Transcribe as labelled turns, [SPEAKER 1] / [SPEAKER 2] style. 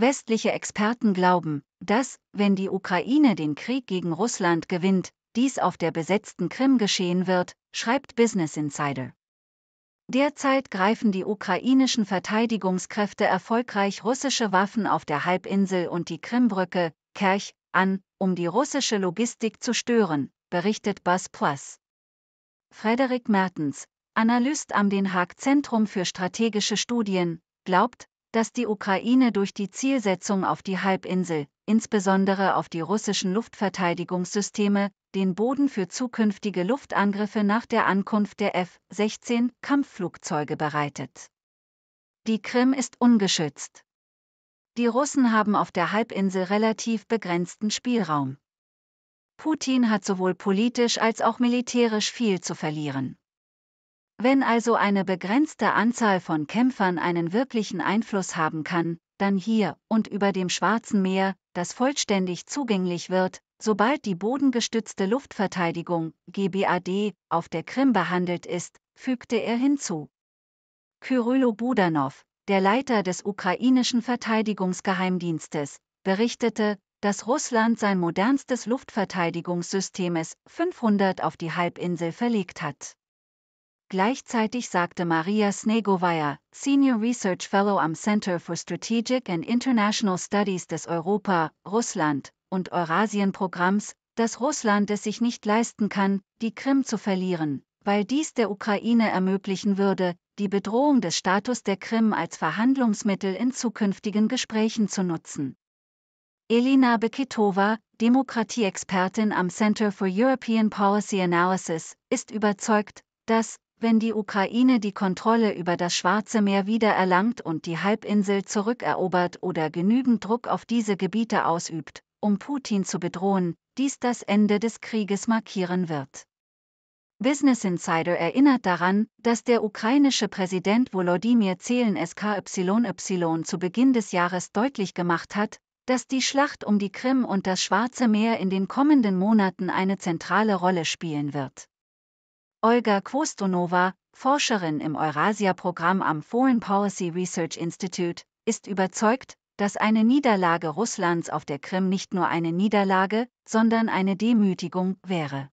[SPEAKER 1] Westliche Experten glauben, dass, wenn die Ukraine den Krieg gegen Russland gewinnt, dies auf der besetzten Krim geschehen wird, schreibt Business Insider. Derzeit greifen die ukrainischen Verteidigungskräfte erfolgreich russische Waffen auf der Halbinsel und die Krimbrücke, Kerch, an, um die russische Logistik zu stören, berichtet Buzz Plus. Frederik Mertens, Analyst am Den Haag Zentrum für strategische Studien, glaubt, dass die Ukraine durch die Zielsetzung auf die Halbinsel, insbesondere auf die russischen Luftverteidigungssysteme, den Boden für zukünftige Luftangriffe nach der Ankunft der F-16 Kampfflugzeuge bereitet. Die Krim ist ungeschützt. Die Russen haben auf der Halbinsel relativ begrenzten Spielraum. Putin hat sowohl politisch als auch militärisch viel zu verlieren. Wenn also eine begrenzte Anzahl von Kämpfern einen wirklichen Einfluss haben kann, dann hier und über dem Schwarzen Meer, das vollständig zugänglich wird, sobald die bodengestützte Luftverteidigung GBAD auf der Krim behandelt ist, fügte er hinzu. Kyrylo Budanov, der Leiter des ukrainischen Verteidigungsgeheimdienstes, berichtete, dass Russland sein modernstes Luftverteidigungssystem s 500 auf die Halbinsel verlegt hat. Gleichzeitig sagte Maria Snegovaja, Senior Research Fellow am Center for Strategic and International Studies des Europa, Russland und Eurasien-Programms, dass Russland es sich nicht leisten kann, die Krim zu verlieren, weil dies der Ukraine ermöglichen würde, die Bedrohung des Status der Krim als Verhandlungsmittel in zukünftigen Gesprächen zu nutzen. Elina Beketova, Demokratieexpertin am Center for European Policy Analysis, ist überzeugt, dass, wenn die Ukraine die Kontrolle über das Schwarze Meer wiedererlangt und die Halbinsel zurückerobert oder genügend Druck auf diese Gebiete ausübt, um Putin zu bedrohen, dies das Ende des Krieges markieren wird. Business Insider erinnert daran, dass der ukrainische Präsident Volodymyr Zelensky zu Beginn des Jahres deutlich gemacht hat, dass die Schlacht um die Krim und das Schwarze Meer in den kommenden Monaten eine zentrale Rolle spielen wird. Olga Kvostonova, Forscherin im Eurasia-Programm am Foreign Policy Research Institute, ist überzeugt, dass eine Niederlage Russlands auf der Krim nicht nur eine Niederlage, sondern eine Demütigung wäre.